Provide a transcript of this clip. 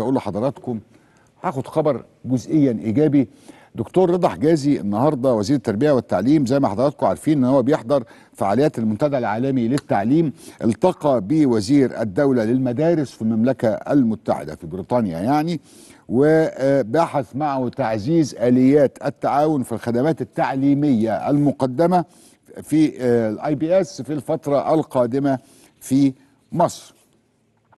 اقول لحضراتكم هاخد خبر جزئيا ايجابي دكتور رضا حجازي النهارده وزير التربيه والتعليم زي ما حضراتكم عارفين ان هو بيحضر فعاليات المنتدى العالمي للتعليم التقى بوزير الدوله للمدارس في المملكه المتحده في بريطانيا يعني وبحث معه تعزيز اليات التعاون في الخدمات التعليميه المقدمه في الاي بي اس في الفتره القادمه في مصر